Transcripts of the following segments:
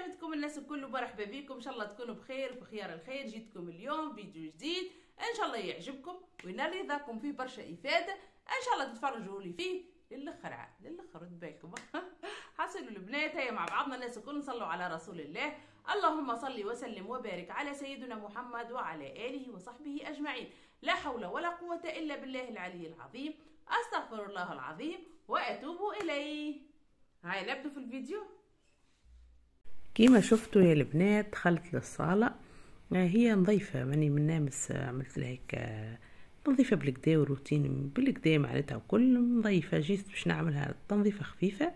سلامتكم الناس الكل ومرحبا بكم ان شاء الله تكونوا بخير وفي خيار الخير جيتكم اليوم فيديو جديد ان شاء الله يعجبكم وينال رضاكم فيه برشا افاده ان شاء الله تتفرجوا لي فيه للاخر عاد للاخر رد بالكم حصلوا البنات هيا مع بعضنا الناس الكل نصلوا على رسول الله اللهم صل وسلم وبارك على سيدنا محمد وعلى اله وصحبه اجمعين لا حول ولا قوه الا بالله العلي العظيم استغفر الله العظيم واتوب اليه هاي نبدو في الفيديو كيما شفتوا يا البنات دخلت للصاله آه، هي نظيفه ماني من نامس آه، عملت لها هيك تنظيفه آه، بالكدا وروتين بالكدا معناتها وكل نظيفه جيت باش نعملها تنظيفه خفيفه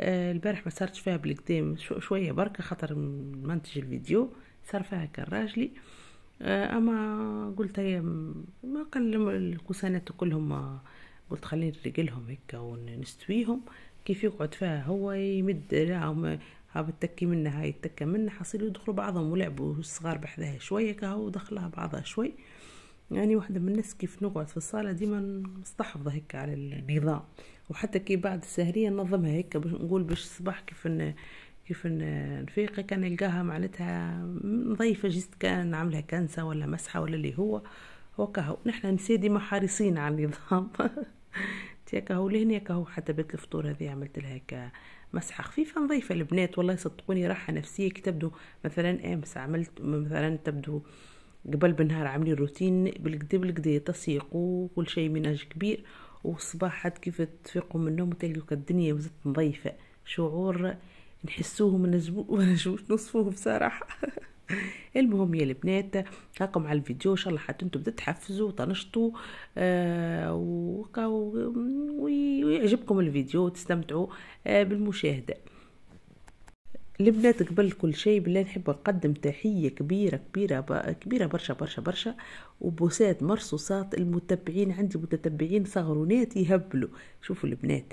البارح ما صارتش فيها بالكدا شويه بركه خاطر منتج الفيديو صار فيها كراجلي آه اما قلت هي ما قل الكوسانات كلهم قلت خليني نرقلهم هكا ونستويهم كيف يقعد فيها هو يمد راهم هاب التكي منها هاي التكة منها حصيلوا يدخلوا بعضهم ولعبوا الصغار بحذاها شوية كهو دخلها بعضها شوي يعني واحدة من الناس كيف نقعد في الصالة ديما مستحفظة هيك على النظام وحتى كي بعد السهرية ننظمها هيك باش نقول باش الصباح كيف إن كيف نفيق كان نلقاها معناتها نظيفة جست كان نعملها كنسة ولا مسحة ولا اللي هو وكهو نحنا نسيدي ديما حريصين على النظام هكا هو لهنا ياك هو حتى بيت الفطور هذه عملت لها هكا مسحه خفيفه نظيفه البنات والله صدقوني راحه نفسيه كي تبدو مثلا امس عملت مثلا تبدو قبل بالنهار عاملين روتين بالكدا بالكدا تسيق وكل شيء مناج كبير والصباح حد كيف تفيقوا من النوم تلقوا الدنيا وزت نظيفه شعور نحسوه ما نجموش نصفوه بصراحه المهم يا البنات هاكم على الفيديو ان شاء الله حتى انتم تتحفزوا وتنشطوا آه، ويعجبكم الفيديو وتستمتعوا آه، بالمشاهده البنات قبل كل شيء بالله نحب نقدم تحية كبيرة كبيرة كبيرة برشا برشا برشا وبوسات مرصوصات المتبعين عندي متتبعين صغرونات يهبلوا شوفوا البنات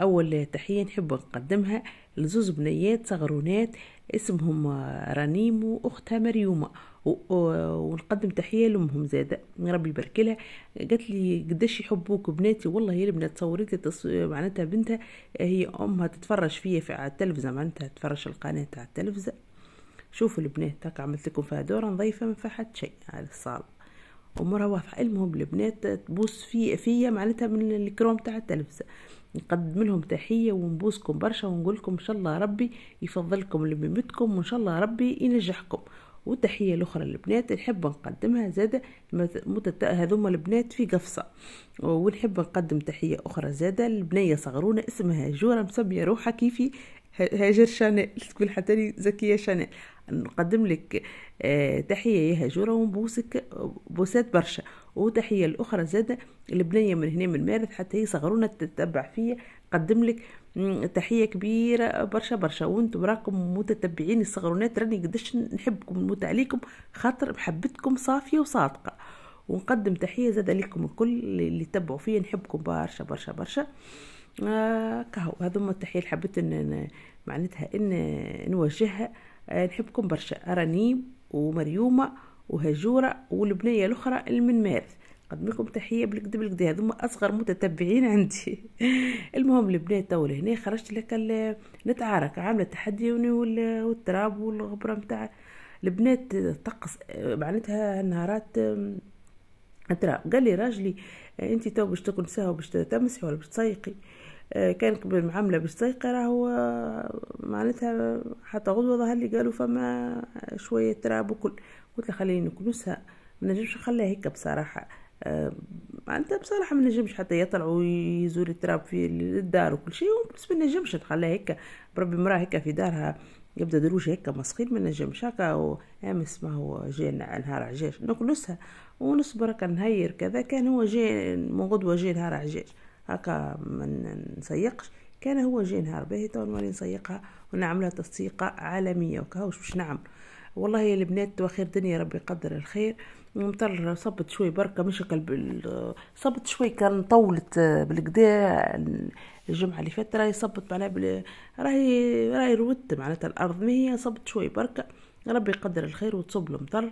أول تحية نحب نقدمها لزوز بنيات صغرونات اسمهم آه، رنيم واختها مريومه ونقدم تحيه لامهم زاده ربي يبارك لها قالت لي قداش يحبوك بناتي والله هي البنات تصورت لي معناتها بنتها هي امها تتفرج فيا في على التلفزه معناتها تتفرج القناه تاع التلفزه شوفوا البنات هكا عملت لكم فيها دورة نظيفة ما فيها حد شيء على الصالة أمورها واضحة المهم البنات تبوس في فيا معناتها من الكروم تاع التلفزة نقدم لهم تحيه ونبوسكم برشا ونقول لكم ان شاء الله ربي يفضلكم لميمتكم وان شاء الله ربي ينجحكم والتحية الأخرى للبنات نحب نقدمها زادة متت... هذوما البنات في قفصة ونحب نقدم تحية أخرى زادة لبنية صغرونة اسمها جورة مسمية روحها كيفي هاجر شانيل تقول حتى لي زكية شانيل نقدم لك آه، تحية يا هاجورة ونبوسك بوسات برشا وتحية الأخرى زادة البنية من هنا من مارث حتى هي صغرونا تتبع فيا نقدم لك تحية كبيرة برشا برشا وانتم راكم متتبعين الصغرونات راني قداش نحبكم نموت عليكم خاطر محبتكم صافية وصادقة ونقدم تحية زادة لكم الكل اللي تبعوا فيا نحبكم برشا برشا برشا آه كهو هذوما التحية اللي حبيت ان معناتها ان نوجهها آه، نحبكم برشا رنيم ومريومه وهجوره والبنيه الاخرى من مارث نقدم لكم تحيه بالكدا بالكدا هذوما اصغر متتبعين عندي المهم البنات تو لهنا خرجت لك نتعارك عامله تحدي والتراب والغبره نتاع البنات تقص آه، معناتها نهارات تراب قال لي راجلي آه، انت تو باش تكون ساهو باش تمسحي ولا باش تسيقي آه، كان قبل معامله بالسيقه راهو معناتها حتى غدوه ظهر لي قالوا فما شويه تراب وكل قلت له خليني نكنسها ما نجمش نخليها هيك بصراحه آه، معناتها بصراحه ما نجمش حتى يطلع ويزور التراب في الدار وكل شيء بس ما نجمش نخليها هيك بربي مراه هيك في دارها يبدا دروج هيك مسخين ما نجمش هكا امس ما هو جاي نهار عجاج نكنسها ونصبر نهير كذا كان هو جاي من غدوه جاي نهار عجاج هكا ما نسيقش كان هو جاي نهار باهي تو نولي نسيقها ونعملها تسيقة عالمية وكهوش باش نعمل والله يا البنات واخير دنيا ربي يقدر الخير مطر صبت شوي بركة مش بال... صبت شوي كان طولت بالكدا الجمعة اللي فاتت راهي صبت معناها بل... راهي راهي روت معناتها الأرض ما هي صبت شوي بركة ربي يقدر الخير وتصب المطر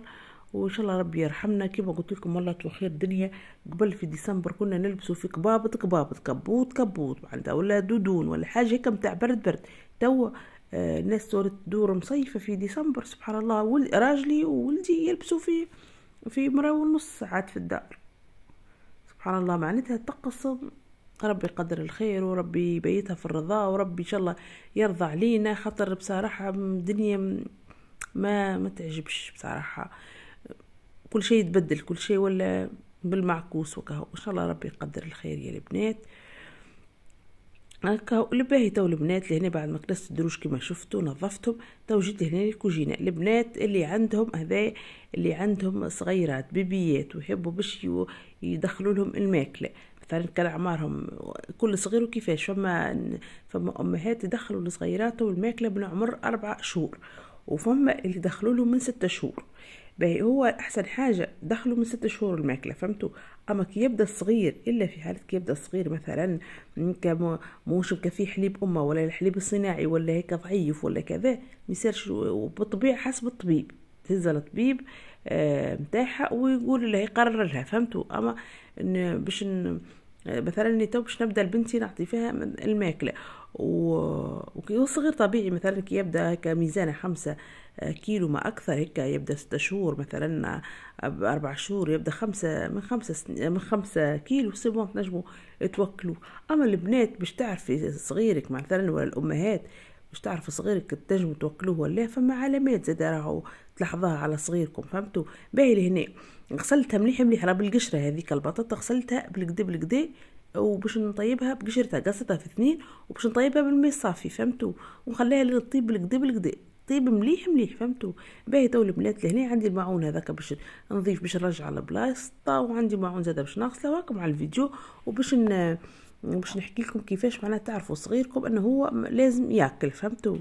وان شاء الله ربي يرحمنا كما قلت لكم والله خير الدنيا قبل في ديسمبر كنا نلبسوا في كبابط كبابط كبوت كبوت معناتها ولا دودون ولا حاجه هكا نتاع برد برد توا آه، الناس صارت تدور مصيفه في ديسمبر سبحان الله راجلي وولدي يلبسوا في في مرة ونص ساعات في الدار سبحان الله معناتها تقص ربي يقدر الخير وربي يبيتها في الرضا وربي ان شاء الله يرضى علينا خاطر بصراحه الدنيا ما ما تعجبش بصراحه كل شيء يتبدل كل شيء ولا بالمعكوس وكهو ان شاء الله ربي يقدر الخير يا البنات هكا الباهي تو البنات لهنا بعد ما كنست الدروج كما شفتوا نظفتهم تو جيت هنا الكوجينه البنات اللي عندهم هذا اللي عندهم صغيرات بيبيات ويحبوا باش يدخلوا لهم الماكله مثلا كان اعمارهم كل صغير وكيفاش فما فما امهات يدخلوا لصغيراتهم الماكله من عمر اربع شهور وفما اللي دخلوا لهم من ستة شهور باهي هو احسن حاجه دخله من ست شهور الماكله فهمتوا اما كي يبدا صغير الا في حاله كي يبدا صغير مثلا موش كفي حليب امه ولا الحليب الصناعي ولا هيك ضعيف ولا كذا ميصيرش وبالطبيعه حسب الطبيب تهزها للطبيب نتاعها آه، ويقول لها يقرر لها فهمتوا اما باش آه، مثلا تو باش نبدا لبنتي نعطي فيها الماكله و... صغير طبيعي مثلا كي يبدا هكا ميزانه خمسة آه، كيلو ما اكثر هكا يبدا ستة شهور مثلا آه، اربع شهور يبدا خمسة من خمسة سن... من خمسة كيلو سي بون تنجموا توكلوا اما البنات باش تعرفي صغيرك مثلا ولا الامهات باش تعرفوا صغيرك تنجموا توكلوه ولا فما علامات زاد راهو تلاحظوها على صغيركم فهمتوا باهي لهنا غسلتها مليح مليح راه بالقشره هذيك البطاطا غسلتها بالقد بالقد وباش نطيبها بقشرتها قصتها في اثنين وباش نطيبها بالماء الصافي فهمتوا ونخليها تطيب بالقد بالقد طيب مليح مليح فهمتوا باهي تو البنات لهنا عندي الماعون هذاك باش نضيف باش نرجع لبلايصته وعندي معون زاد باش نغسلها وراكم على الفيديو وباش مش نحكي لكم كيفاش معناها تعرفوا صغيركم انه هو لازم ياكل فهمتوا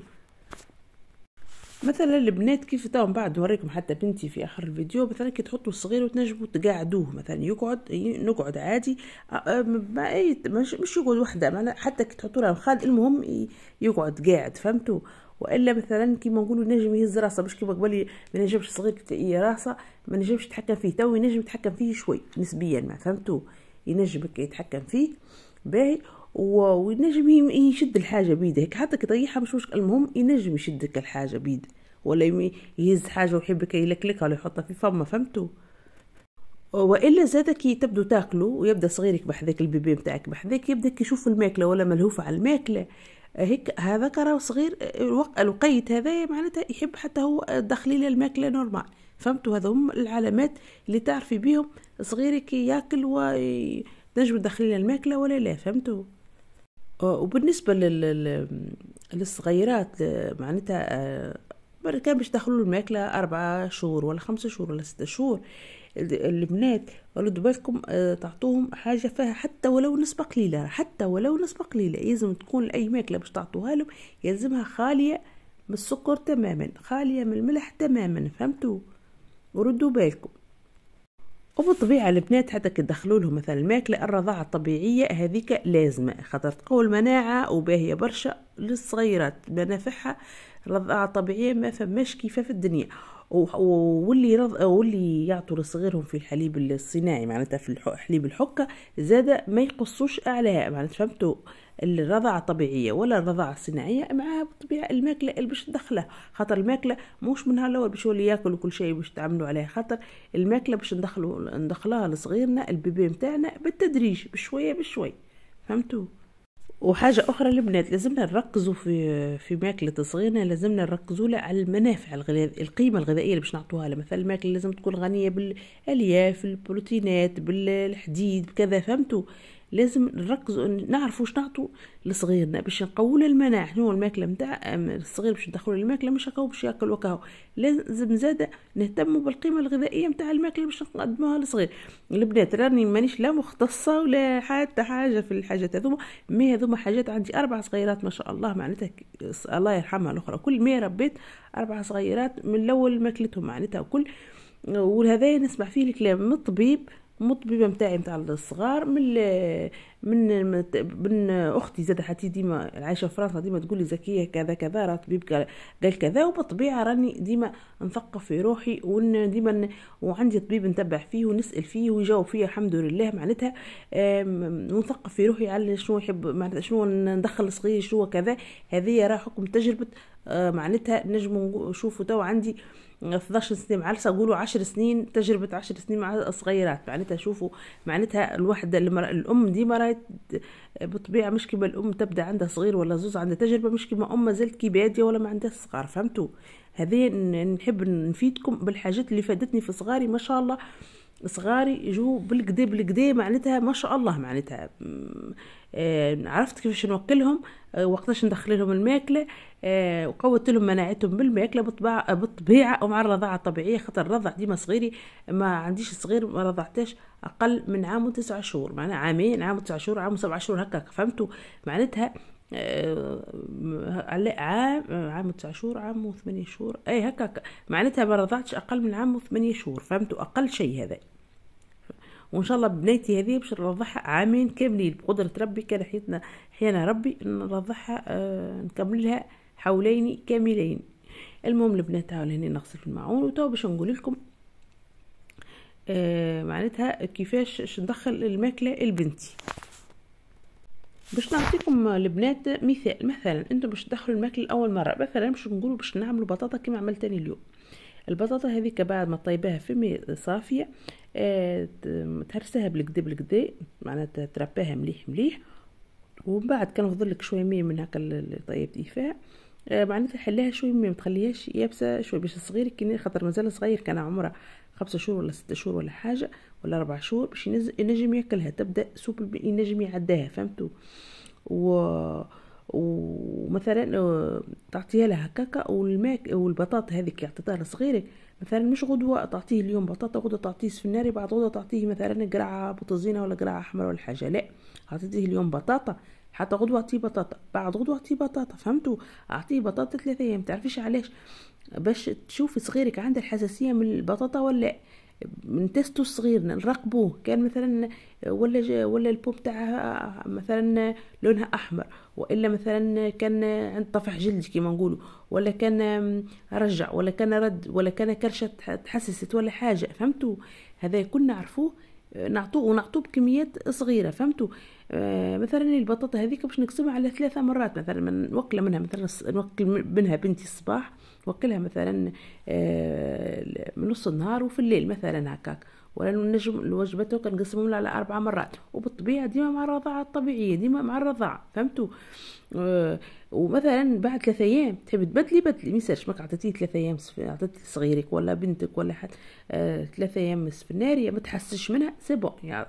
مثلا البنات كيف تاو من بعد نوريكم حتى بنتي في اخر الفيديو مثلا كي تحطوا الصغير وتنجموا تقعدوه مثلا يقعد نقعد عادي مش, مش يقعد وحده حتى كي تحطوا له مخاد المهم يقعد قاعد فهمتوا والا مثلا كيما نقولوا نجم يهز راسه مش كيما قبل ما نجمش صغير تلاقيه راسه ما نجمش يتحكم فيه تو ينجم يتحكم فيه شوي نسبيا ما فهمتوا ينجم يتحكم فيه باهي وينجم يشد الحاجه بيده هيك حتى كي تريحها مش مشكل المهم ينجم يشدك الحاجه بيده ولا يهز حاجه ويحبك يلكلكها ولا يحطها في فمه فهمتوا والا زاد كي تبدو تاكلوا ويبدا صغيرك بحذاك البيبي بتاعك بحذاك يبدا يشوف الماكله ولا ملهوفه على الماكله هيك هذاك راهو صغير الوقيت هذا معناتها يحب حتى هو دخلي له الماكله نورمال فهمتوا هذا هم العلامات اللي تعرفي بيهم صغيرك ياكل وي تنجم تدخلي الماكله ولا لا فهمتوا وبالنسبه لل... للصغيرات معناتها آه، كان باش يدخلوا الماكله أربعة شهور ولا خمسة شهور ولا ستة شهور البنات ردوا بالكم آه، تعطوهم حاجه فيها حتى ولو نسبه قليله حتى ولو نسبه قليله لازم تكون اي ماكله باش تعطوها لهم يلزمها خاليه من السكر تماما خاليه من الملح تماما فهمتوا وردوا بالكم وبالطبيعة البنات حتى كيدخلوا لهم مثلا الماكلة الرضاعة الطبيعية هذيك لازمة خاطر تقوي المناعة وباهية برشا للصغيرات بنافعها الرضاعة الطبيعية ما فماش كيفاه في الدنيا واللي رض... واللي يعطوا لصغيرهم في الحليب الصناعي معناتها في الح... حليب الحكه زاد ما يقصوش اعلاها معناتها فهمتوا الرضاعة الطبيعية ولا الرضاعة الصناعية معها بالطبيعة الماكلة اللي باش تدخلها خاطر الماكلة مش من الأول باش يولي ياكل وكل شيء باش تعملوا عليها خاطر الماكلة باش ندخلوا ندخلها لصغيرنا البيبي متاعنا بالتدريج بشوية بشوية فهمتوا وحاجة أخرى البنات لازمنا نركزوا في في ماكلة صغيرنا لازمنا نركزوا على المنافع الغذائية القيمة الغذائية اللي باش نعطوها لها مثلا الماكلة لازم تكون غنية بالألياف البروتينات بالحديد بكذا فهمتوا لازم نركزوا نعرفوا واش نعطوا لصغيرنا باش نقووا المناعه شنو الماكله نتاع الصغير باش ندخلوا الماكله مش هكاو باش ياكل وكاو لازم زاده نهتموا بالقيمه الغذائيه نتاع الماكله باش نقدموها للصغير البنات راني مانيش لا مختصه ولا حتى حاجه في الحاجات هذوما مي هذوما حاجات عندي اربع صغيرات ما شاء الله معناتها الله يرحمها الاخرى كل ما ربيت اربع صغيرات من الاول ماكلتهم معناتها كل وهذا نسمع فيه الكلام من الطبيب مطببه نتاعي نتاع الصغار من من من اختي زاد حتي ديما عايشه في فرنسا ديما تقول لي زكيه كذا كذا راه طبيب قال كذا وبالطبيعه راني ديما نثقف في روحي وان ديما وعندي طبيب نتبع فيه ونسال فيه ويجاوب فيه الحمد لله معناتها ونثقف في روحي على شنو يحب معناتها شنو ندخل صغير شنو كذا هذه راه حكم تجربه آه، معناتها نجم نشوفوا تو عندي 11 سنين معناتها اقولوا 10 سنين تجربه 10 سنين مع صغيرات معناتها شوفوا معناتها الوحده المر... الام دي مرات آه، بطبيعه مش كيما الام تبدا عندها صغير ولا زوز عندها تجربه مش كيما ام زلت كي باديه ولا ما عندها صغار فهمتوا هذه نحب نفيدكم بالحاجات اللي فادتني في صغاري ما شاء الله صغاري جو بالكدا بالكدا معناتها ما شاء الله معناتها آه، عرفت كيفاش نوكلهم آه، وقتاش ندخل لهم الماكله آه، وقوت لهم مناعتهم بالماكله بالطبيعه ومع الرضاعه الطبيعيه خاطر الرضع ديما صغيري ما عنديش صغير ما رضعتاش اقل من عام وتسع شهور معناها عامين عام وتسع شهور عام وسبع شهور هكاك فهمتوا معناتها على عام عام وتسع شهور عام وثمانية شهور اي هكاك معناتها ما رضعتش اقل من عام وثمانية شهور فهمتوا اقل شيء هذا وان شاء الله بنيتي هذه باش نرضعها عامين كاملين بقدره ربي كان حياتنا حيانا ربي نرضعها آه نكملها حولين كاملين المهم البنات هاو لهنا نغسل في الماعون وتو باش نقول لكم آه معناتها كيفاش باش ندخل الماكله لبنتي باش نعطيكم البنات مثال مثلا انتم باش تدخلوا الماكله لاول مره مثلا باش نقولوا باش نعملوا بطاطا كما عملت اليوم البطاطا هذيك بعد ما طيباها في ماء صافيه آه، تهرسها بالكدا بالكدا معناتها ترباها مليح مليح ومن بعد كان فضل لك شويه ماء من هكا اللي طيبتي فيها آه، معناتها حليها شويه ماء متخليهاش يابسه شويه باش صغير كي خاطر مازال صغير كان عمره خمسة شهور ولا ستة شهور ولا حاجه ولا أربع شهور باش ينجم ياكلها تبدا سوب ينجم يعداها فهمتوا و ومثلا آه، تعطيها لها هكاكا والماك والبطاطا هذيك عطيتها لصغيرك مثلا مش غدوه تعطيه اليوم بطاطا غدوه تعطيه سفناري بعد غدوه تعطيه مثلا قرعه بطزينه ولا قرعه احمر ولا حاجه لا عطيتيه اليوم بطاطا حتى غدوه اعطيه بطاطا بعد غدوه اعطيه بطاطا فهمتوا اعطيه بطاطا ثلاثة ايام تعرفيش علاش باش تشوفي صغيرك عنده الحساسيه من البطاطا ولا نتستو صغير نراقبوه كان مثلا ولا ولا البوب تاعها مثلا لونها احمر والا مثلا كان عند طفح جلد كيما نقولوا ولا كان رجع ولا كان رد ولا كان كرشه تحسست ولا حاجه فهمتوا هذا كنا نعرفوه نعطوه ونعطوه بكميات صغيره فهمتوا آه مثلا البطاطا هذيك باش نقسمها على ثلاثة مرات مثلا من وكلة منها مثلا نوكل منها بنتي الصباح وكلها مثلا آه نص النهار وفي الليل مثلا هكاك ولا نجم الوجبات نقسمهم على أربع مرات وبالطبيعة ديما مع الرضاعة الطبيعية ديما مع الرضاعة فهمتوا آه ومثلا بعد ثلاثة ايام تحبي تبدلي بدلي ميسالش ماك عطيتيه ثلاثة ايام عطيت صغيرك ولا بنتك ولا حد آه ثلاثة ايام سفناري ما تحسش منها سي بون يعني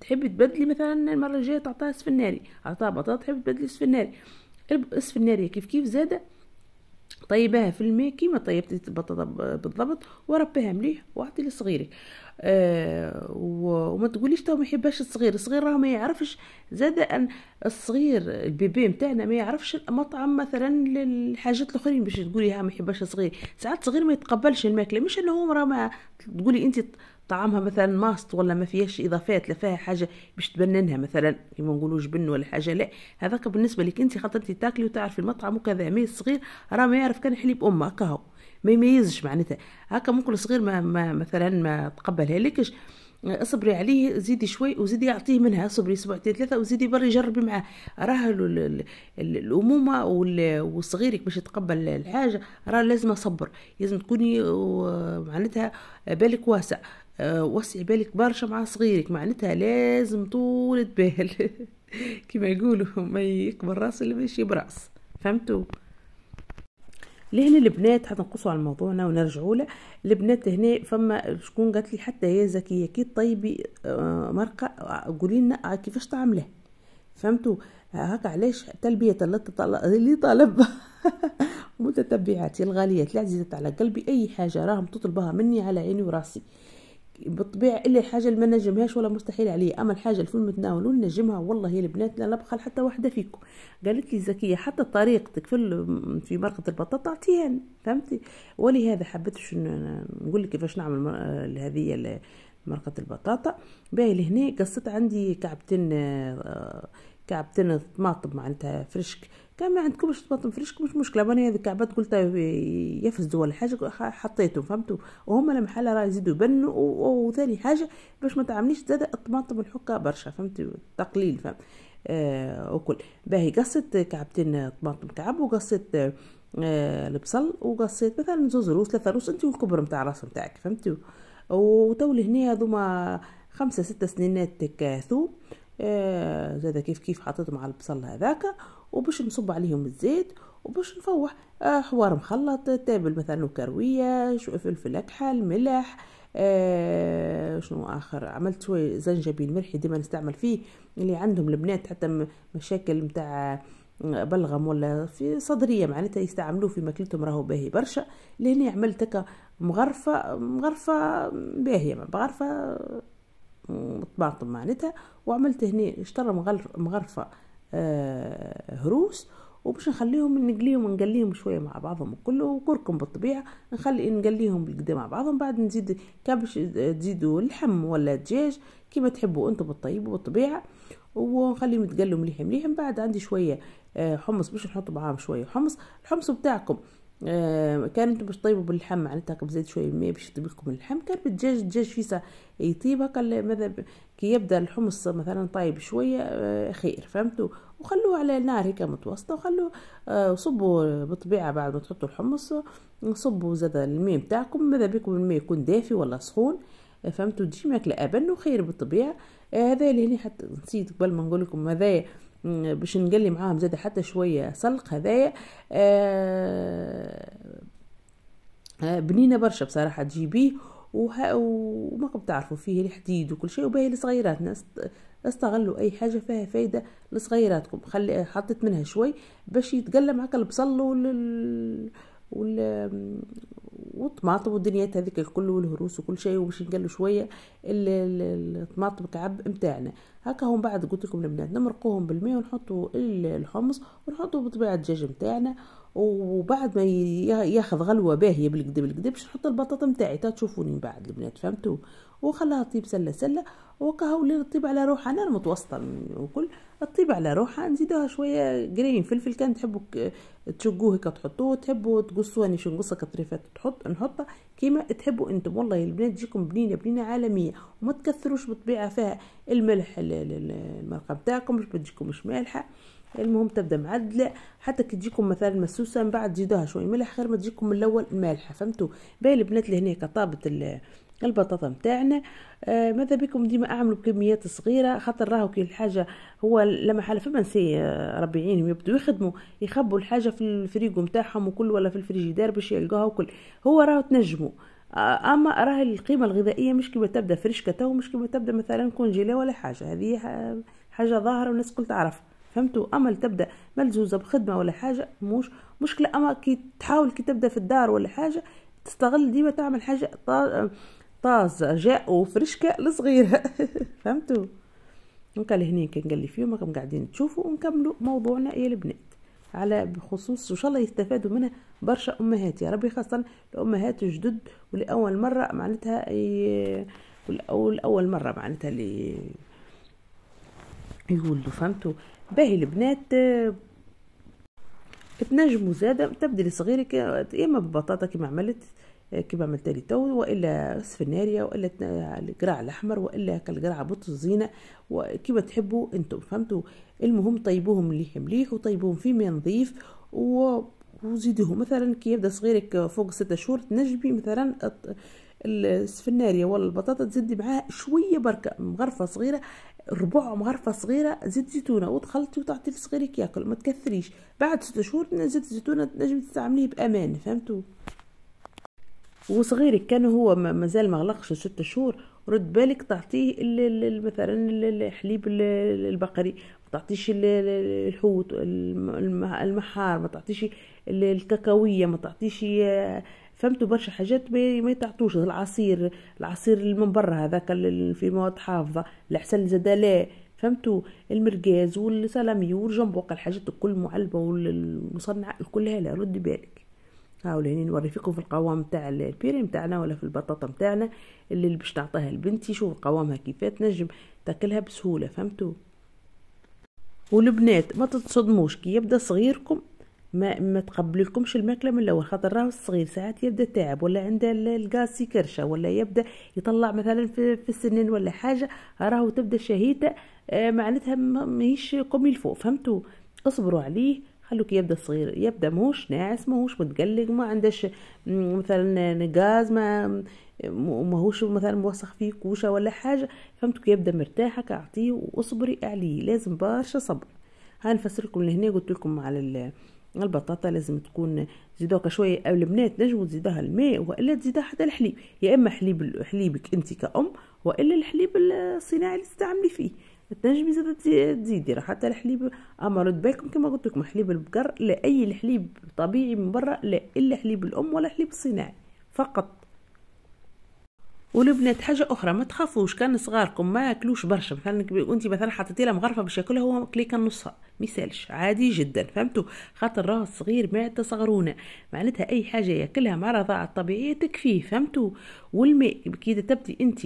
تحبي تبدلي مثلا المرة الجاية تعطيها سفناري عطاها بطاطا تحبي تبدلي سفناري السفناري كيف كيف زاده طيبها في الماء كيما طيبتي البطاطا بالضبط وربيها مليح واعطي لصغيرك آه وما تقوليش تو ما يحبهاش الصغير الصغير راه ما يعرفش زاد ان الصغير البيبي نتاعنا ما يعرفش المطعم مثلا للحاجات الاخرين باش تقولي ها ما يحبهاش الصغير ساعات الصغير ما يتقبلش الماكله مش انه هو راه ما تقولي انت طعمها مثلا ماست ولا ما فيهاش اضافات لا فيها حاجه باش تبننها مثلا كيما نقولوا جبن ولا حاجه لا هذاك بالنسبه لك انت خاطر انت تاكلي وتعرفي المطعم وكذا مي الصغير راه ما يعرف كان حليب امه هكا ما يميزش معناتها هكا ممكن الصغير ما, ما مثلا ما تقبلها لكش اصبري عليه زيدي شوي وزيدي اعطيه منها اصبري اسبوعتين ثلاثه وزيدي بري جربي معاه راه الامومه وصغيرك باش يتقبل الحاجه راه لازم صبر لازم تكوني معناتها بالك واسع آه، وسع بالك برشا مع صغيرك معناتها لازم طول بال كما يقولوا ما يكبر راس اللي ماشي براس فهمتوا لهنا البنات حتى نقصوا على موضوعنا ونرجعوا له البنات هنا فما شكون قالت لي حتى يا زكيه كي طيبي آه، مرقه قولي لنا آه، كيفاش تعمله فهمتوا هاك علاش تلبيه اللي طلب متتبعاتي الغاليات العزيزات على قلبي اي حاجه راهم تطلبها مني على عيني وراسي بالطبيعه الا الحاجة اللي ما نجمهاش ولا مستحيل عليا اما الحاجه اللي في المتناول نجمها والله يا البنات لا نبخل حتى واحده فيكم قالت لي زكيه حتى طريقتك في في مرقه البطاطا اعطيها فهمتي ولهذا باش نقول لك كيفاش نعمل هذه مرقه البطاطا باهي لهنا قصت عندي كعبتين آه، كعبتين طماطم معناتها فريشك كان ما عندكمش طماطم فريش مش مشكله انا هذيك عباد قلت إيه، يفسدوا ولا حاجه حطيتهم فهمتوا وهما لما راه يزيدوا يبنوا وثاني حاجه باش ما تعمليش زاد الطماطم الحكه برشا فهمتوا تقليل فهم آه وكل باهي قصت كعبتين طماطم كعب وقصت آه البصل وقصيت مثلا زوز روس ثلاثة روس انت والكبر نتاع الراس نتاعك فهمتوا وتو لهنا هذوما خمسة ستة سنينات ثوم آه زاد كيف كيف حطيتهم على البصل هذاك وباش نصب عليهم الزيت وباش نفوح آه، حوار مخلط تابل مثلا كروية شو فلفل اكحل ملح آه شنو اخر عملت شويه زنجبيل مرحي ديما نستعمل فيه اللي عندهم البنات حتى مشاكل متاع آه، بلغم ولا في صدريه معناتها يستعملوه في ماكلتهم راهو باهي برشا لهني عملت هكا مغرفه مغرفه باهيه مغرفه آه، طماطم معناتها وعملت هنا اشترى مغرفه آه، هروس وباش نخليهم نقليهم نقليهم شويه مع بعضهم كله وكركم بالطبيعه نخلي نقليهم بالقدا مع بعضهم بعد نزيد كبش تزيدوا لحم ولا دجاج كيما تحبوا انتم بالطيب وبالطبيعه ونخليهم يتقلوا مليح مليح من بعد عندي شويه آه، حمص باش نحط معاهم شويه حمص الحمص بتاعكم آه، كان انتم باش طيبوا باللحم معناتها بزيت شويه ماء باش يطيب لكم اللحم كان بالدجاج الدجاج فيسا يطيب هكا ماذا كي يبدا الحمص مثلا طيب شويه آه، خير فهمتوا وخلوه على نار هيك متوسطه وخلوه آه، صبوا بالطبيعه بعد ما تحطوا الحمص صبوا زاد الماء بتاعكم ماذا بكم الماء يكون دافي ولا سخون آه، فهمتوا تجي ماكله ابن وخير بالطبيعه هذا اللي هنا حتى نسيت قبل ما نقول لكم هذا باش نقلي معاهم زاد حتى شويه سلق هذايا بنينه برشا بصراحه تجيبيه وها وما كم تعرفوا فيه الحديد وكل شيء وباهي لصغيراتنا استغلوا اي حاجه فيها فايده لصغيراتكم خلي حطيت منها شوي باش يتقلى معك البصل وال وال والطماطم والدنيا هذيك الكل والهروس وكل شيء وباش نقلوا شويه الطماطم كعب نتاعنا هكا هم بعد قلت لكم البنات نمرقوهم بالماء ونحطوا الحمص ونحطوا بطبيعه الدجاج نتاعنا وبعد ما ياخذ غلوه باهيه بالكدا بالكدا باش نحط البطاطا نتاعي تا تشوفوني من بعد البنات فهمتوا وخلاها تطيب سله سله وكهو اللي تطيب على روحها انا المتوسطه وكل تطيب على روحها نزيدوها شويه قرين فلفل كان تحبوا تشقوه هكا تحطوه تحبوا تقصوه اني شو نقصها كطريفات تحط نحطها كيما تحبوا انتم والله البنات تجيكم بنينه بنينه عالميه وما تكثروش بالطبيعه فيها الملح المرقه نتاعكم باش ما تجيكمش مالحه المهم تبدا معدله حتى كي تجيكم مثلا مسوسه من بعد تزيدوها شويه ملح غير ما تجيكم من الاول مالحه فهمتوا باهي البنات اللي هناك طابت البطاطا نتاعنا آه ماذا بكم ديما اعملوا بكميات صغيره خاطر راهو كي الحاجه هو لما حال فما نسي آه، ربي يعينهم يبدو يخدموا يخبوا الحاجه في الفريجو نتاعهم وكل ولا في الفريجيدار باش يلقوها وكل هو راهو تنجموا آه، اما راهي القيمه الغذائيه مش كيما تبدا فريشكه تو مش كيما تبدا مثلا كونجيلا ولا حاجه هذه حاجه ظاهره والناس الكل تعرفها فهمتوا اما تبدا ملزوزه بخدمه ولا حاجه مش مشكله اما كي تحاول كي تبدا في الدار ولا حاجه تستغل ديما تعمل حاجه طاز جاء وفرشكه لصغيره فهمتوا وقال هنا كنقلي فيهم راكم قاعدين تشوفوا ونكملوا موضوعنا يا البنات على بخصوص وان شاء الله يستفادوا منها برشا امهات يا ربي خاصه الامهات الجدد ولاول مره معناتها ي... اول مره معناتها اللي يقولوا فهمتوا باهي البنات آه، تنجموا زاده تبدل صغيرك يا اما ببطاطا كما عملت آه، كما عملت لي تو والا سفناريا والا القرع الاحمر والا كالقرع بط الزينه وكما تحبوا انتم فهمتوا المهم طيبوهم مليح مليح وطيبوهم في ماء نظيف وزيدوهم مثلا كي يبدا صغيرك فوق ستة شهور تنجمي مثلا السفناريا ولا البطاطا تزدي معاها شويه بركه مغرفه صغيره ربع مغرفة صغيرة زيت زيتونة وتخلطي وتعطي لصغيرك ياكل ما تكثريش بعد ستة شهور زيت الزيتونة تنجم تستعمليه بأمان فهمتوا وصغيرك كان هو مازال ما غلقش ستة شهور رد بالك تعطيه مثلا الحليب البقري ما تعطيش الحوت المحار ما تعطيش الكاكاويه ما تعطيش فهمتوا برشا حاجات ما تعطوش العصير العصير اللي من برا هذاك في مواد حافظه العسل زاد لا فهمتوا المرقاز والسلامي والجمبوق الحاجات الكل معلبه والمصنعه الكل لا رد بالك هاو لهنا نوري فيكم في القوام تاع البيري تاعنا ولا في البطاطا تاعنا اللي باش تعطيها لبنتي شوف قوامها كيف تنجم تاكلها بسهوله فهمتوا والبنات ما تتصدموش كي يبدا صغيركم ما ما تقبلكمش الماكله من الاول خاطر راه الصغير ساعات يبدا تعب ولا عنده الغاز يكرشه ولا يبدا يطلع مثلا في, في السنين ولا حاجه راهو تبدا شهيته آه، معناتها ماهيش قمي الفوق فهمتوا اصبروا عليه خلوك يبدا صغير يبدا موش ناعس ماهوش متقلق ما عندش مثلا نقاز ما ماهوش مثلا موسخ فيه كوشه ولا حاجه فهمتك يبدا مرتاح اعطيه واصبري عليه لازم برشا صبر هنفسر لكم لهنا قلت لكم على البطاطا لازم تكون هكا شويه او البنات نجمو تزيدوها الماء والا تزيدوها حتى الحليب يا اما حليب حليبك انت كأم والا الحليب الصناعي اللي تستعملي فيه تنجمي زاد تزيدي راه حتى الحليب اما رد بالكم كما قلت لكم حليب البقر لا اي الحليب طبيعي من برا لا الا حليب الام ولا حليب الصناعي فقط والبنات حاجه اخرى ما تخافوش كان صغاركم ما ياكلوش برشا مثلا وانت مثلا حطيتي له مغرفه باش ياكلها هو كان نصها مثالش عادي جدا فهمتوا خاطر راه الصغير ما تصغرونا معناتها اي حاجه ياكلها مع الرضاعه الطبيعيه تكفيه فهمتوا والماء كي تبدي انت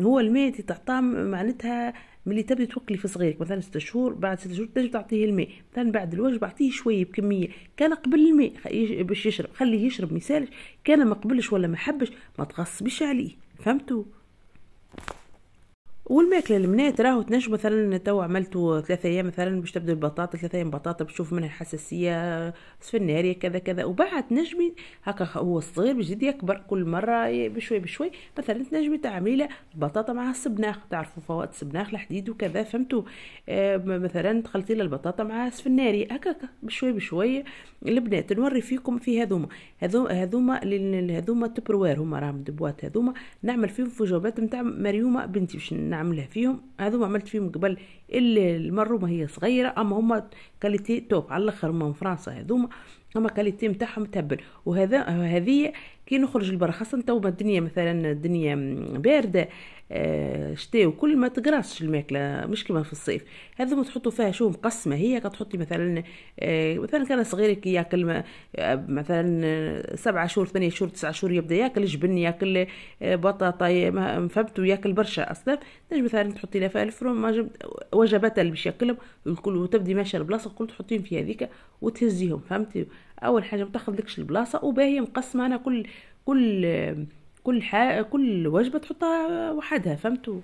هو الماء تعطاه معناتها ملي تبدي توقلي في صغيرك مثلا ستة شهور بعد ستة شهور تنجم تعطيه الماء مثلا بعد الوجبة اعطيه شوية بكمية كان قبل الماء باش يشرب خليه يشرب مثالش كان ما قبلش ولا ما حبش ما تغصبش عليه فهمتوا والماكله البنات راهو تنجم مثلا تو عملتو ثلاثة ايام مثلا باش تبدو البطاطا ثلاثة ايام بطاطا تشوف منها الحساسيه سفناريه كذا كذا وبعد تنجمي هكا هو الصغير يزيد يكبر كل مره بشوي بشوي مثلا تنجمي تعملي له مع السبناخ تعرفوا فوائد السبناخ الحديد وكذا فهمتوا آه مثلا تخلطي له البطاطا مع سفناريه هكا بشوي بشوي البنات نوري فيكم في هذوما هذوما هذوما هذوما تبروار هما راهم دبوات هذوما نعمل فيهم فجوبات نتاع مريومه بنتي باش نعملها فيهم هذو ما عملت فيهم قبل اللي المرومه هي صغيره اما هما كاليتي توب على الاخر من فرنسا هذوما هما كاليتي نتاعهم تبل وهذا هذه كي نخرج لبرا خاصة توا الدنيا مثلا الدنيا باردة آه، شتاء وكل ما تقراصش الماكلة مش كما في الصيف هذا تحطوا فيها شو مقسمة هي كتحطي مثلا آه، مثلا كان صغير كي ياكل آه، مثلا سبعة شهور ثمانية شهور تسعة شهور يبدا ياكل جبن ياكل بطاطا فهمتوا ياكل برشا اصلا تنجم مثلا تحطي له فيها الفروم وجبات اللي باش ياكلهم الكل وتبدي ماشيه البلاصه الكل تحطيهم في هذيك وتهزيهم فهمتي اول حاجه بتاخد ديكش البلاصه وباهي مقسمه انا كل كل كل حا... كل وجبه تحطها وحدها فهمتوا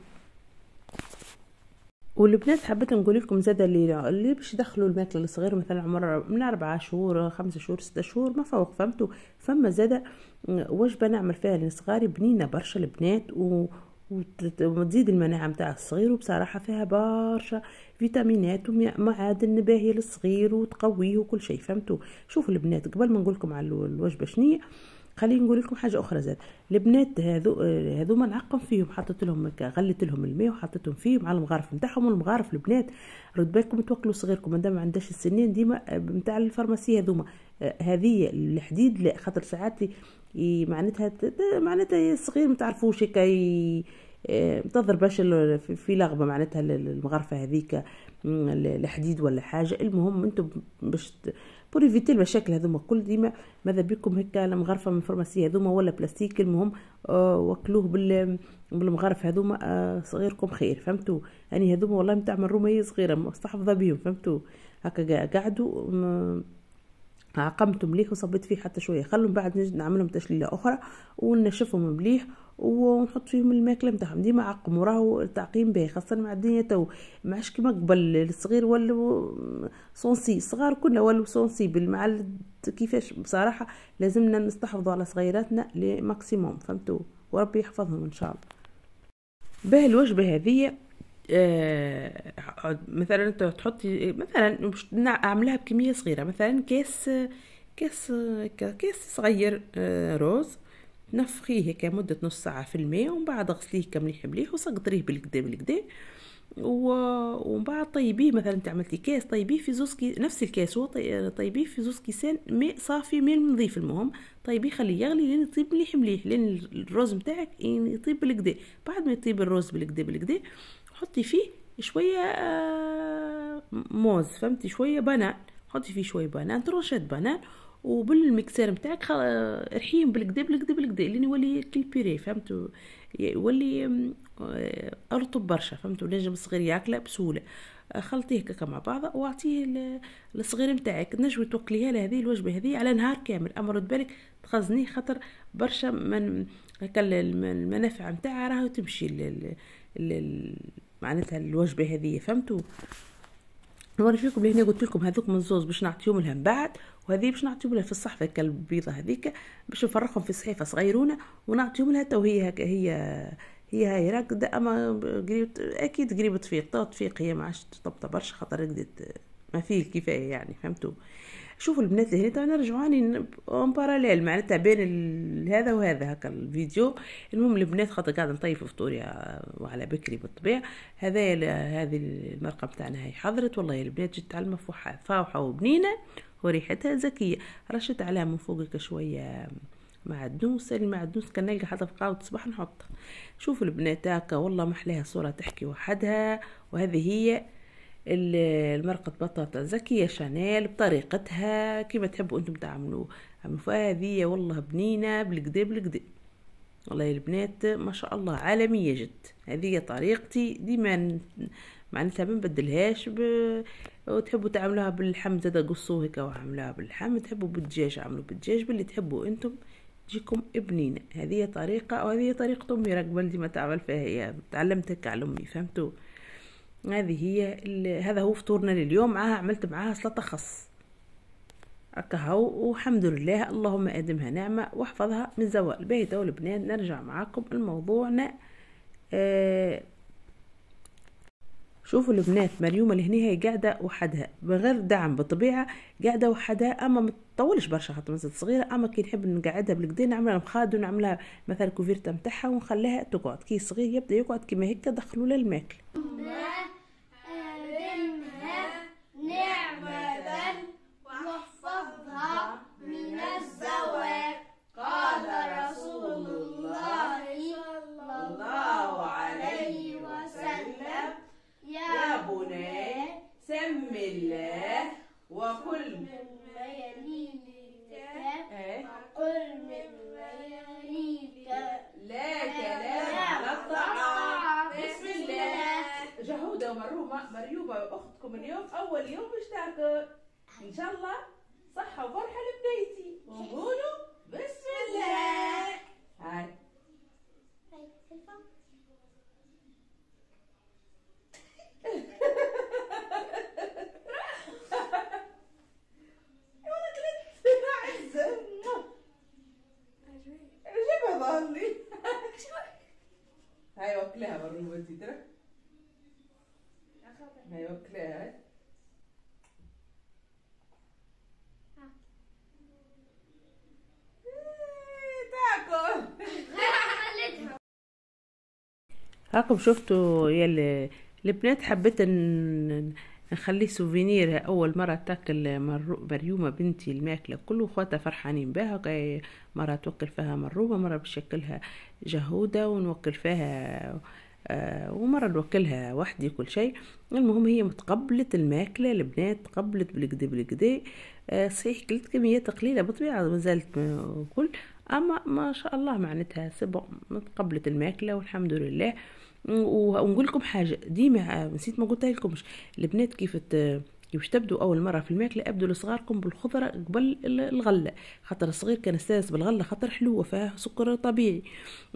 والبنات حبيت نقول لكم زاد اللي اللي باش يدخلوا الماكله الصغير مثلا عمر من أربعة شهور خمسة شهور ستة شهور ما فوق فهمتوا فما زاد وجبه نعمل فيها لصغاري بنينه برشا البنات و... وتزيد المناعة متاع الصغير وبصراحة فيها برشا فيتامينات ومعادن باهية للصغير وتقويه وكل شيء فهمتوا شوفوا البنات قبل ما نقولكم على الوجبة شنية خليني نقول لكم حاجه اخرى زاد البنات هذو هذوما نعقم فيهم حطيت لهم غليت لهم الماء وحطيتهم فيهم على المغارف نتاعهم والمغارف البنات رد بالكم توكلوا صغيركم ما دام ما عندهاش السنين ديما نتاع آه، الفارماسي هذوما آه، هذه الحديد لا خاطر ساعات معناتها معناتها الصغير ما تعرفوش كي تظهر باش في لغبة معناتها المغرفة هذيك الحديد ولا حاجة المهم انتم باش بوريفيتي المشاكل هذوما كل ديما ماذا بكم هكا المغرفة من الفرماسية هذوما ولا بلاستيك المهم آه وكلوه بال بالمغارف هذوما آه صغيركم خير فهمتوا يعني هذوما والله متاع من رومية صغيرة مستحفظة بيهم فهمتوا هكا قعدوا عقمتم مليح وصبيت فيه حتى شويه خلهم بعد نعملهم تشليله اخرى ونشفهم مليح ونحط فيهم الماكله نتاعهم ديما عقم راهو التعقيم باهي خاصه مع الدنيا تو معش كيما قبل الصغير ولو سونسي صغار كلنا ولو سونسي مع كيفاش بصراحه لازمنا نستحفظوا على صغيراتنا لماكسيموم فهمتوا وربي يحفظهم ان شاء الله به الوجبه هذه آه مثلا تحطي مثلا اعملها بكميه صغيره مثلا كاس كاس كاس صغير آه روز نفخيه هكا مدة نص ساعة في الماء ومن بعد غسليه كمليح مليح وسقطريه بالكدا بالكدا ومن بعد طيبيه مثلا انت عملتي كاس طيبيه في زوز كي... نفس الكاس هو طيبيه في زوز كيسان ماء صافي ماء نظيف المهم طيبيه خليه يغلي لين يطيب مليح مليح لين الرز نتاعك يعني يطيب بالكدا بعد ما يطيب الرز بالكدا بالكدا حطي فيه شويه آه، موز فهمتي شويه بنان حطي فيه شويه بنان ترونشات بنان وبالمكسر نتاعك خل... رحيم بالكدا بالكدا بالكدا لين يعني يولي كالبيري آه، فهمتوا يولي ارطب برشا فهمتوا نجم الصغير ياكله بسهوله آه، خلطيه هكاك مع بعضه واعطيه للصغير نتاعك نجوي توكليها هذه الوجبه هذه على نهار كامل امر بالك تخزنيه خاطر برشا من هكا المنافع نتاعها راهو تمشي لل... لل... معناتها الوجبه هذه فهمتوا نوريكم لهنا قلت لكم هذوك من زوز باش نعطيهم لهم بعد وهذه باش نعطيهم لها في الصحفه البيضه هذيك باش نفرقهم في صحيفه صغيرونه ونعطيهم لها تو هي هكا هي هي هاي راقدة اما قريب اكيد قريب تفيق تو تفيق هي ما عادش تطبطب برشا خاطر رقدت ما فيه الكفايه يعني فهمتوا شوفوا البنات هنا تاعنا رجعوني اون باراليل معناتها بين هذا وهذا هكا الفيديو المهم البنات خاطر قاعده نطيب فطوري آه، وعلى بكري بالطبيع هذا هذه المرقه بتاعنا هي حضرت والله البنات جت على المفوحه فاوحه وبنينه وريحتها زكيه رشت عليها من فوقك شويه معدنوس المعدنوس كان نلقى حتى في قهوة الصباح نحطه شوفوا البنات هكا والله محلاها صورة تحكي وحدها وهذه هي المرقة بطاطا زكية شانيل بطريقتها كيما تحبوا انتم تعملوا عم فهذه والله بنينة بالكدا بالكدا والله البنات ما شاء الله عالمية جد هذه طريقتي ديما معناتها ما نبدلهاش ب... وتحبوا تعملوها باللحم زادا قصوه هكا وعملوها باللحم تحبوا بالدجاج عملوا بالدجاج باللي تحبوا انتم تجيكم بنينة هذه طريقة وهذه طريقة امي راك بلدي ما تعمل فيها هي تعلمتك على امي فهمتوا هذه هي هذا هو فطورنا لليوم معاها عملت معاها سلطه خس اكهو والحمد لله اللهم ادمها نعمه واحفظها من زوال باهي تو البنات نرجع معاكم لموضوعنا آه شوفوا البنات مريومة هنا هي قاعدة وحدها بغير دعم بالطبيعة قاعدة وحدها أما ما تطولش برشا خاطر مازال صغيرة أما كي نحب نقعدها بالقدين نعملها مخاد ونعملها مثلا كوفيرتا متاعها ونخليها تقعد كي صغير يبدا يقعد كيما هكا دخلوا له الماكل الله وكل مما يليك وكل مما يليك لا كلام على الطعام بسم الله جهودة مريوبة أختكم اليوم أول يوم اشتاكوا إن شاء الله صحة وفرحة لبنيتي وقولوا بسم الله هاي هاي هاكم شفتوا يلي البنات حبيت ان نخليه سوفينير اول مره تاكل مريومه بنتي الماكله كل اخواتها فرحانين بها مره توكل فيها مروبه مره بشكلها جهوده ونوكل فيها آه ومره نوكلها وحدي كل شيء المهم هي متقبلت الماكله البنات تقبلت بالكدا بالكدا آه صحيح كلت كميات قليله بطبيعه مازالت كل اما ما شاء الله معناتها سبق متقبلت الماكله والحمد لله ونقول لكم حاجه ديما نسيت ما قلت لكمش البنات كيف كيفاش تبدو اول مره في الماكله ابدو لصغاركم بالخضره قبل الغله خاطر الصغير كان يستانس بالغله خاطر حلوه فيها سكر طبيعي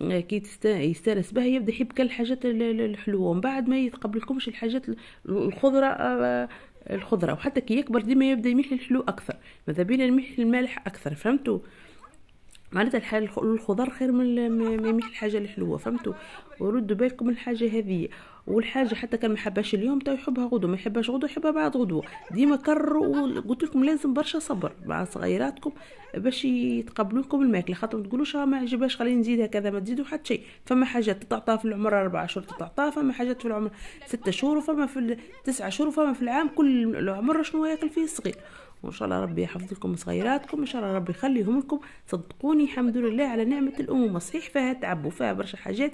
آه، كي يستانس بها يبدا يحب كل الحاجات الحلوه ومن بعد ما يتقبلكمش الحاجات الخضره آه، الخضره وحتى كي يكبر ديما يبدا يميل للحلو اكثر ماذا بينا يميل للمالح اكثر فهمتوا معناتها الحال الخضر خير من من الحاجه الحلوه فهمتوا وردوا بالكم من الحاجه هذه والحاجه حتى كان ما حباش اليوم تو يحبها غدو ما يحبهاش غدو يحبها بعد غدو ديما كرروا وقلت لكم لازم برشا صبر مع صغيراتكم باش يتقبلوا لكم الماكله خاطر ما تقولوش آه، ما عجبهاش خلينا نزيدها كذا ما تزيدوا حتى شيء فما حاجات تعطاها في العمر أربعة شهور تعطاها فما حاجات في العمر ستة شهور وفما في تسعة شهور وفما في العام كل العمر شنو ياكل فيه الصغير وان شاء الله ربي يحفظ لكم صغيراتكم ان شاء الله ربي يخليهم لكم صدقوني الحمد لله على نعمه الامومه صحيح فيها تعب وفيها برشا حاجات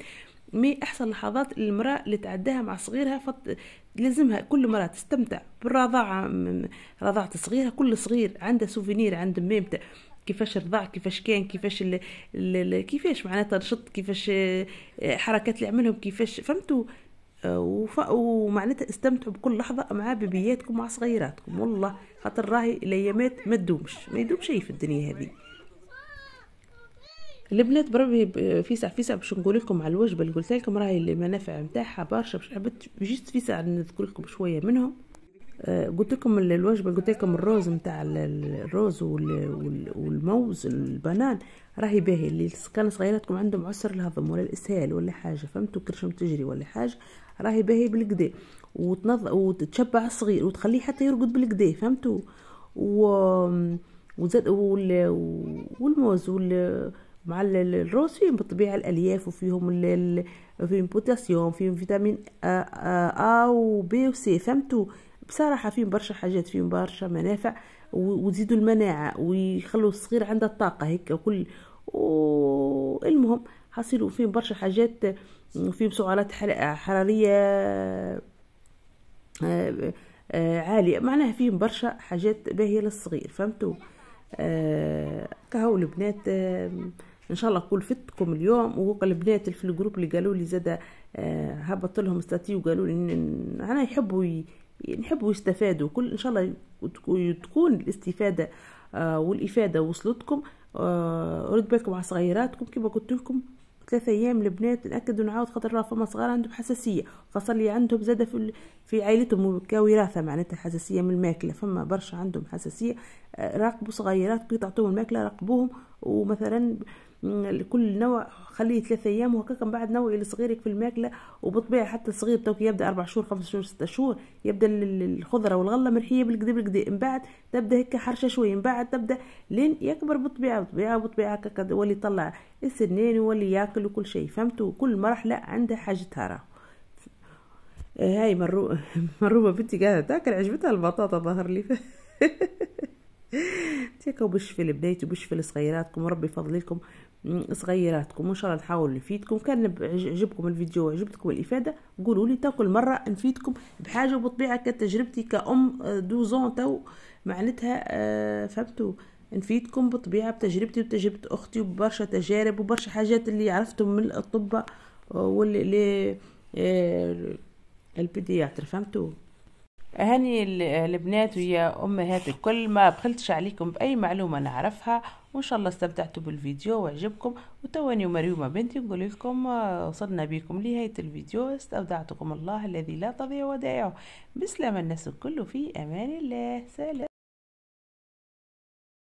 مي احسن لحظات المراه اللي تعداها مع صغيرها فت... لازمها كل مراه تستمتع بالرضاعه من رضاعه صغيرها كل صغير عنده سوفينير عند ميمته كيفاش رضع كيفاش كان كيفاش ال... ال... كيفاش معناتها نشط كيفاش آه، حركات اللي عملهم كيفاش فهمتوا آه، وف... ومعناتها استمتعوا بكل لحظه مع بيبياتكم مع صغيراتكم والله خاطر راهي الايامات ما تدومش ما يدوم شيء في الدنيا هذه البنات بربي فيسع فيسع باش نقول لكم على الوجبه اللي قلت لكم راهي المنافع نتاعها برشا باش عبت جيت فيسع نذكر لكم شويه منهم آه، قلت لكم الوجبه قلت لكم الروز نتاع الروز والموز البنان راهي باهي اللي كان صغيراتكم عندهم عسر الهضم ولا الاسهال ولا حاجه فهمتوا كرشم تجري ولا حاجه راهي باهي بالقدا وتنظ... وتتشبع الصغير وتخليه حتى يرقد بالكديه فهمتوا و... وزاد وال... والموز وال... مع الروز فيهم بالطبيعة الألياف وفيهم ال... فيهم بوتاسيوم فيهم فيتامين أ, أ وبي وسي فهمتوا بصراحة فيهم برشا حاجات فيهم برشا منافع وزيدوا المناعة ويخلوا الصغير عنده الطاقة هيك وكل والمهم حصلوا فيهم برشا حاجات فيهم سعرات حرارية آه، آه، عالية معناها فيهم برشا حاجات باهية للصغير فهمتوا آه، كهو البنات ان شاء الله كل فتكم اليوم وقال البنات في الجروب اللي قالوا لي زاده هبط لهم ستاتي وقالوا لي انا يحبوا نحبوا يستفادوا كل ان شاء الله تكون الاستفاده والافاده وصلتكم رد بالكم على صغيراتكم كما قلت لكم ثلاثة ايام البنات ناكد ونعاود خاطر راه فما صغار عندهم حساسيه خاصه اللي عندهم زادة في في عائلتهم كوراثه معناتها حساسيه من الماكله فما برشا عندهم حساسيه آه، راقبوا صغيرات كي تعطوهم الماكله راقبوهم ومثلا لكل نوع خليه ثلاثة ايام وهكاك من بعد نوي لصغيرك في الماكله وبالطبيعه حتى الصغير توك يبدا اربع شهور خمس شهور ستة شهور يبدا الخضره والغله مرحيه بالكدا بالكدا من بعد تبدا هيك حرشه شويه من بعد تبدا لين يكبر بالطبيعه بالطبيعه بطبيعه هكاك يولي يطلع السنين ويولي ياكل وكل شيء فهمتوا كل مرحله عندها حاجتها راه هاي مروه مروه بنتي قاعده تاكل عجبتها البطاطا ظهر لي تيكو بشفل بدايتو بشفل صغيراتكم ربي يفضل لكم صغيراتكم وان شاء الله نحاول نفيدكم كان عجبكم الفيديو وعجبتكم الافاده قولوا لي كل مره نفيدكم بحاجه وبطبيعه كتجربتي كأم آه، دوزون تو معناتها آه، فهمتوا نفيدكم بطبيعه بتجربتي وتجربه اختي وبرشا تجارب وبرشا حاجات اللي عرفتهم من الطب آه، واللي البيدياتر فهمتوا هاني البنات ويا امهات الكل ما بخلتش عليكم باي معلومه نعرفها وان شاء الله استمتعتوا بالفيديو وعجبكم وتواني مريومه بنتي نقول لكم آه، وصلنا بكم لنهايه الفيديو استودعتكم الله الذي لا تضيع ودائعه بسلام الناس الكل في امان الله سلام